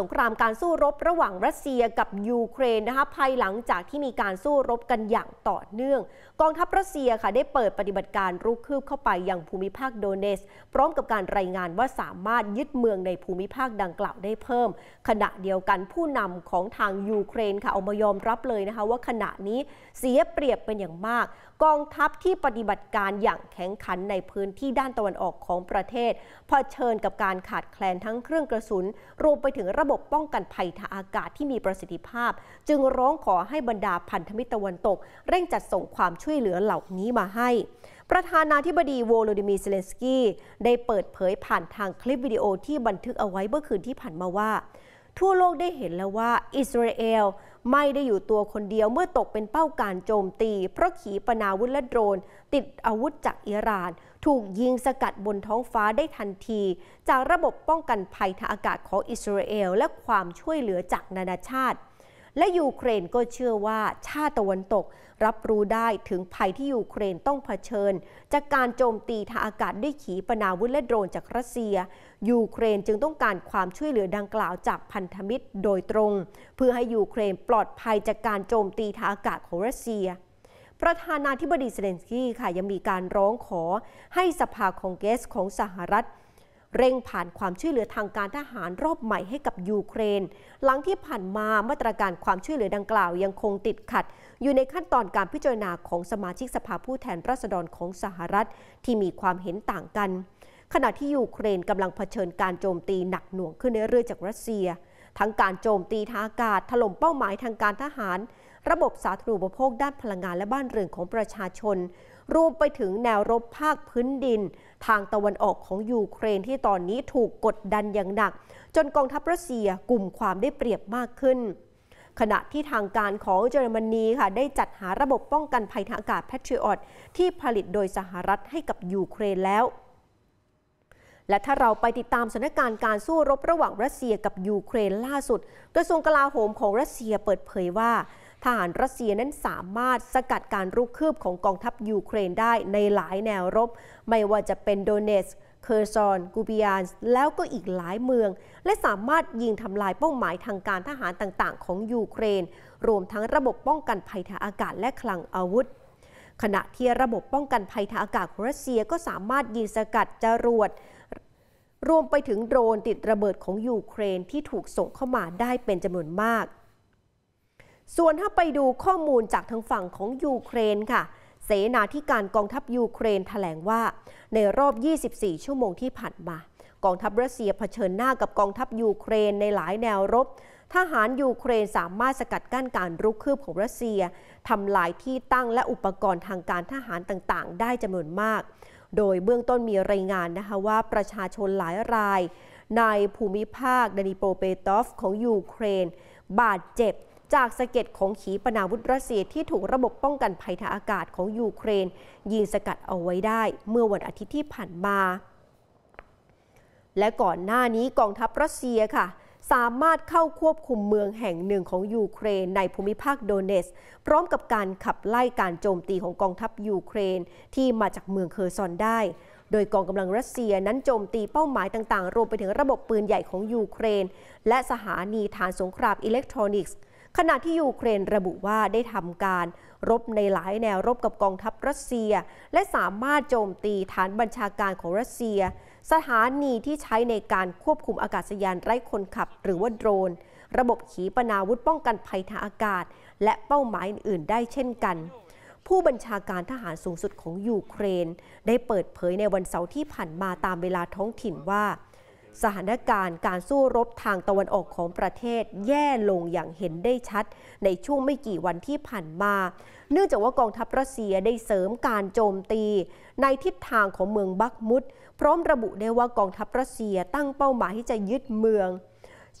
สงครามการสู้รบระหว่างรัสเซียกับยูเครนนะคะภายหลังจากที่มีการสู้รบกันอย่างต่อเนื่อง กองทัพรัสเซียค่ะได้เปิดปฏิบัติการรุกคืบเข้าไปยังภูมิภาคโดเนสพร้อมกับการรายงานว่าสามารถยึดเมืองในภูมิภาคดังกล่าวได้เพิ่ม ขณะเดียวกันผู้นำของทางยูเครน ค่ะออกมายอมรับเลยนะคะว่าขณะนี้เสียเปรียบเป็นอย่างมาก กองทัพที่ปฏิบัติการอย่างแข็งขันในพื้นที่ด้านตะวันออกของประเทศเผชิญกับการขาดแคลนทั้งเครื่องกระสุนรวมไปถึงระบบป้องกันภัยทางอากาศที่มีประสิทธิภาพ จึงร้องขอให้บรรดาพันธมิตรตะวันตก เร่งจัดส่งความช่วยเหลือเหล่านี้มาให้ ประธานาธิบดีโวโลดิมีเซเลนสกี้ได้เปิดเผยผ่านทางคลิปวิดีโอที่บันทึกเอาไว้เมื่อคืนที่ผ่านมาว่า ทั่วโลกได้เห็นแล้วว่าอิสราเอลไม่ได้อยู่ตัวคนเดียวเมื่อตกเป็นเป้าการโจมตี เพราะขีปนาวุธและโดรนติดอาวุธจากอิหร่านถูกยิงสกัดบนท้องฟ้าได้ทันที จากระบบป้องกันภัยทางอากาศของอิสราเอลและความช่วยเหลือจากนานาชาติและยูเครนก็เชื่อว่าชาติตะวันตกรับรู้ได้ถึงภัยที่ยูเครนต้องเผชิญ จากการโจมตีทางอากาศด้วยขีปนาวุธและโดรนจากรัสเซียยูเครนจึงต้องการความช่วยเหลือดังกล่าวจากพันธมิตรโดยตรง เพื่อให้ยูเครนปลอดภัยจากการโจมตีทางอากาศของรัสเซีย ประธานาธิบดีเซเลนสกี้ค่ะยังมีการร้องขอให้สภาคองเกรสของสหรัฐเร่งผ่านความช่วยเหลือทางการทหารรอบใหม่ให้กับยูเครน หลังที่ผ่านมามาตรการความช่วยเหลือดังกล่าวยังคงติดขัด อยู่ในขั้นตอนการพิจารณาของสมาชิกสภาผู้แทนราษฎรของสหรัฐ ที่มีความเห็นต่างกัน ขณะที่ยูเครนกำลังเผชิญการโจมตีหนักหน่วงขึ้นเรื่อยจากรัสเซียทั้งการโจมตีทางอากาศ ถล่มเป้าหมายทางการทหาร ระบบสาธารณูปโภคด้านพลังงานและบ้านเรือนของประชาชนรวมไปถึงแนวรบภาคพื้นดิน ทางตะวันออกของยูเครนที่ตอนนี้ถูกกดดันอย่างหนัก จนกองทัพรัสเซียกลุ่มความได้เปรียบมากขึ้น ขณะที่ทางการของเยอรมนีค่ะได้จัดหาระบบป้องกันภัยทางอากาศแพทริออตที่ผลิตโดยสหรัฐให้กับยูเครนแล้ว และถ้าเราไปติดตามสถานการณ์การสู้รบระหว่างรัสเซียกับยูเครนล่าสุดกระทรวงกลาโหมของรัสเซียเปิดเผยว่าทหารรัสเซียนั้นสามารถสกัดการรุกคืบของกองทัพยูเครนได้ในหลายแนวรบ ไม่ว่าจะเป็นโดเนสเคอร์ซอน กูบิยันแล้วก็อีกหลายเมือง และสามารถยิงทำลายเป้าหมายทางการทหารต่างๆ ของยูเครน รวมทั้งระบบป้องกันภัยทางอากาศและคลังอาวุธ ขณะที่ระบบป้องกันภัยทางอากาศของรัสเซียก็สามารถยิงสกัดจรวดรวมไปถึงโดรนติดระเบิดของยูเครนที่ถูกส่งเข้ามาได้เป็นจำนวนมากส่วนถ้าไปดูข้อมูลจากทางฝั่งของยูเครนค่ะ เสนาธิการกองทัพยูเครนถแถลงว่าในรอบ 24 ชั่วโมงที่ผ่านมา กองทัพรัสเซียเผชิญหน้ากับกองทัพยูเครนในหลายแนวรบ ทหารยูเครนสามารถสกัดกั้นการรุกคืบของรัสเซียทำลายที่ตั้งและอุปกรณ์ทางการทหารต่าง ๆ ได้จำนวนมาก โดยเบื้องต้นมีรายงานนะคะว่าประชาชนหลายราย ในภูมิภาคดานิโปเปตอฟของยูเครน บาดเจ็บจากสะเก็ดของขีปนาวุธรัสเซีย ที่ถูกระบบป้องกันภัยทางอากาศของยูเครน ยิงสกัดเอาไว้ได้เมื่อวันอาทิตย์ที่ผ่านมา และก่อนหน้านี้กองทัพรัสเซียค่ะสามารถเข้าควบคุมเมืองแห่งหนึ่งของยูเครน ในภูมิภาคโดเนสพร้อมกับการขับไล่การโจมตีของกองทัพยูเครน ที่มาจากเมืองเคอร์ซอนได้ โดยกองกำลังรัสเซียนั้นโจมตีเป้าหมายต่าง ๆรวมไปถึงระบบปืนใหญ่ของยูเครน และสถานีฐานสงครามอิเล็กทรอนิกส์ขณะที่ยูเครนระบุว่าได้ทำการ รบในหลายแนวรบกับกองทัพรัสเซีย และสามารถโจมตีฐานบัญชาการของรัสเซีย สถานีที่ใช้ในการควบคุมอากาศยานไร้คนขับหรือว่าโดรน ระบบขีปนาวุธป้องกันภัยทางอากาศและเป้าหมายอื่นๆได้เช่นกัน ผู้บัญชาการทหารสูงสุดของยูเครน ได้เปิดเผยในวันเสาร์ที่ผ่านมาตามเวลาท้องถิ่นว่าสถานการณ์การสู้รบทางตะวันออกของประเทศแย่ลงอย่างเห็นได้ชัด ในช่วงไม่กี่วันที่ผ่านมา เนื่องจากว่ากองทัพรัสเซียได้เสริมการโจมตีในทิศทางของเมืองบักมุดพร้อมระบุได้ว่ากองทัพรัสเซียตั้งเป้าหมายที่จะยึดเมือง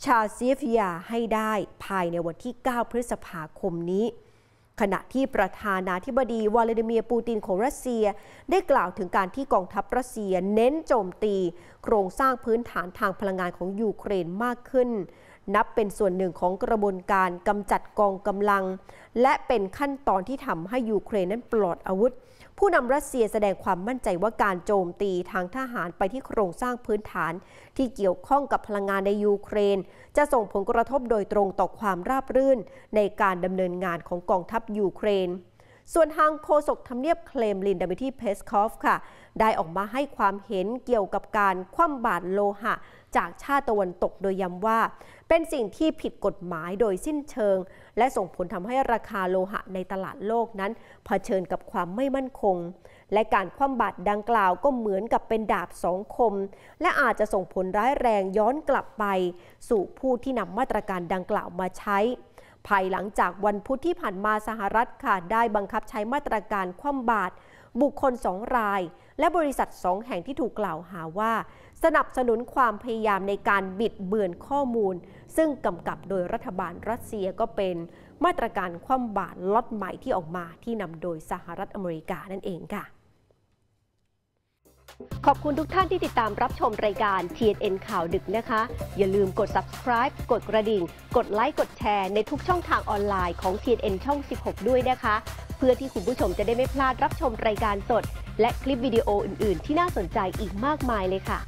ชาเซีฟยาให้ได้ภายในวันที่ 9 พฤษภาคมนี้ขณะที่ประธานาธิบดีวลาดิเมียร์ปูตินของรัสเซีย ได้กล่าวถึงการที่กองทัพรัสเซียเน้นโจมตีโครงสร้างพื้นฐานทางพลังงานของยูเครนมากขึ้น นับเป็นส่วนหนึ่งของกระบวนการกำจัดกองกำลัง และเป็นขั้นตอนที่ทำให้ยูเครนนั้นปลอดอาวุธผู้นำรัสเซียแสดงความมั่นใจว่าการโจมตีทางทหารไปที่โครงสร้างพื้นฐาน ที่เกี่ยวข้องกับพลังงานในยูเครน จะส่งผลกระทบโดยตรงต่อความราบรื่นในการดำเนินงานของกองทัพยูเครน ส่วนทางโฆษกทำเนียบเคลมลินดามิทีเพสคอฟค่ะ ได้ออกมาให้ความเห็นเกี่ยวกับการคว่ำบาตรโลหะจากชาติตะวันตกโดยย้ำว่า เป็นสิ่งที่ผิดกฎหมายโดยสิ้นเชิง และส่งผลทำให้ราคาโลหะในตลาดโลกนั้นเผชิญกับความไม่มั่นคง และการคว่ำบาตรดังกล่าวก็เหมือนกับเป็นดาบสองคม และอาจจะส่งผลร้ายแรงย้อนกลับไป สู่ผู้ที่นำมาตรการดังกล่าวมาใช้ ภายหลังจากวันพุธที่ผ่านมาสหรัฐค่ะได้บังคับใช้มาตรการคว่ำบาตรบุคคลสองรายและบริษัทสองแห่งที่ถูกกล่าวหาว่า สนับสนุนความพยายามในการบิดเบือนข้อมูล ซึ่งกำกับโดยรัฐบาลรัสเซียก็เป็นมาตรการคว่ำบาตรล็อตใหม่ที่ออกมาที่นำโดยสหรัฐอเมริกานั่นเองค่ะ ขอบคุณทุกท่านที่ติดตามรับชมรายการ TNN ข่าวดึกนะคะ อย่าลืมกด subscribe กดกระดิ่ง กดไลค์กดแชร์ในทุกช่องทางออนไลน์ของ TNN ช่อง 16 ด้วยนะคะ เพื่อที่คุณผู้ชมจะได้ไม่พลาดรับชมรายการสดและคลิปวิดีโออื่นๆ ที่น่าสนใจอีกมากมายเลยค่ะ